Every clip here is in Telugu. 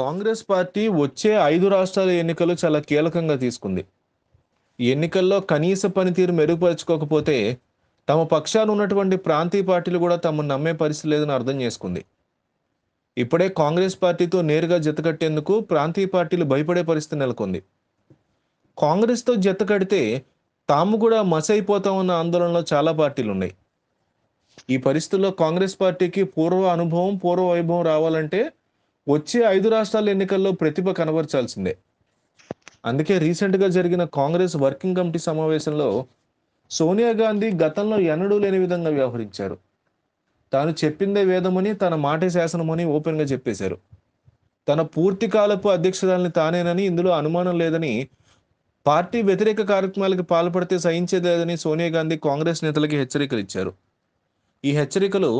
కాంగ్రెస్ పార్టీ వచ్చే ఐదు రాష్ట్రాల ఎన్నికలు చాలా కీలకంగా తీసుకుంది ఎన్నికల్లో కనీస పనితీరు మెరుగుపరచుకోకపోతే తమ పక్షాన ఉన్నటువంటి ప్రాంతీయ పార్టీలు కూడా తమను నమ్మే పరిస్థితి లేదని అర్థం చేసుకుంది ఇప్పుడే కాంగ్రెస్ పార్టీతో నేరుగా జతకట్టేందుకు ప్రాంతీయ పార్టీలు భయపడే పరిస్థితి నెలకొంది కాంగ్రెస్తో జత కడితే తాము కూడా మసైపోతామన్న ఆందోళనలో చాలా పార్టీలు ఉన్నాయి ఈ పరిస్థితుల్లో కాంగ్రెస్ పార్టీకి పూర్వ అనుభవం పూర్వ వైభవం రావాలంటే వచ్చే ఐదు రాష్ట్రాల ఎన్నికల్లో ప్రతిభ కనబరచాల్సిందే అందుకే రీసెంట్గా జరిగిన కాంగ్రెస్ వర్కింగ్ కమిటీ సమావేశంలో సోనియా గాంధీ గతంలో ఎన్నడూ లేని విధంగా వ్యవహరించారు తాను చెప్పిందే వేదమని తన మాటే శాసనమని ఓపెన్గా చెప్పేశారు తన పూర్తి కాలపు అధ్యక్షురాలని తానేనని ఇందులో అనుమానం లేదని పార్టీ వ్యతిరేక కార్యక్రమాలకు పాల్పడితే సహించేదేదని సోనియా గాంధీ కాంగ్రెస్ నేతలకి హెచ్చరికలు ఇచ్చారు ఈ హెచ్చరికలు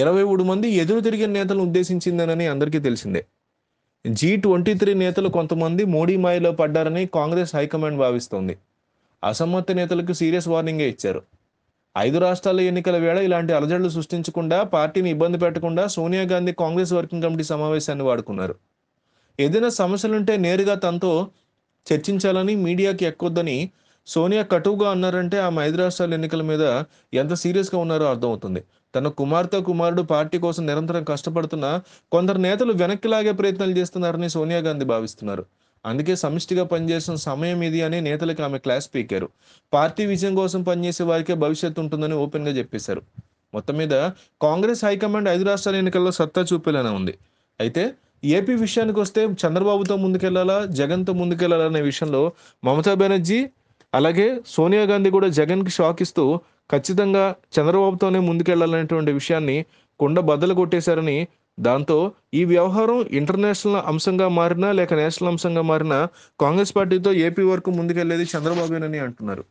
ఇరవై మూడు మంది ఎదురు తిరిగిన నేతలను ఉద్దేశించిందనని అందరికీ తెలిసిందే జీ ట్వంటీ త్రీ నేతలు కొంతమంది మోడీ మాయలో పడ్డారని కాంగ్రెస్ హైకమాండ్ భావిస్తోంది అసమ్మత నేతలకు సీరియస్ వార్నింగే ఇచ్చారు ఐదు రాష్ట్రాల ఎన్నికల వేళ ఇలాంటి అలజడులు సృష్టించకుండా పార్టీని ఇబ్బంది పెట్టకుండా సోనియా గాంధీ కాంగ్రెస్ వర్కింగ్ కమిటీ సమావేశాన్ని వాడుకున్నారు ఏదైనా సమస్యలుంటే నేరుగా తనతో చర్చించాలని మీడియాకి ఎక్కొద్దని సోనియా కటువుగా అన్నారంటే ఆమె ఐదు రాష్ట్రాల ఎన్నికల మీద ఎంత సీరియస్గా ఉన్నారో అర్థమవుతుంది తన కుమార్తె కుమారుడు పార్టీ కోసం నిరంతరం కష్టపడుతున్న కొందరు నేతలు వెనక్కి లాగే ప్రయత్నాలు చేస్తున్నారని సోనియా గాంధీ భావిస్తున్నారు అందుకే సమిష్టిగా పనిచేసిన సమయం ఇది అని నేతలకు ఆమె క్లాస్ పీకారు పార్టీ విజయం కోసం పనిచేసే వారికే భవిష్యత్తు ఉంటుందని ఓపెన్ గా చెప్పేశారు మొత్తం మీద కాంగ్రెస్ హైకమాండ్ ఐదు రాష్ట్రాల ఎన్నికల్లో సత్తా చూపేలానే ఉంది అయితే ఏపీ విషయానికి వస్తే చంద్రబాబుతో ముందుకెళ్లాలా జగన్తో ముందుకెళ్లాలా అనే విషయంలో మమతా బెనర్జీ అలాగే సోనియా గాంధీ కూడా జగన్కి షాక్ ఇస్తూ ఖచ్చితంగా చంద్రబాబుతోనే ముందుకెళ్లాలనేటువంటి విషయాన్ని కుండ బద్దలు కొట్టేశారని దాంతో ఈ వ్యవహారం ఇంటర్నేషనల్ అంశంగా మారినా లేక నేషనల్ అంశంగా మారినా కాంగ్రెస్ పార్టీతో ఏపీ వరకు ముందుకెళ్లేది చంద్రబాబునని అంటున్నారు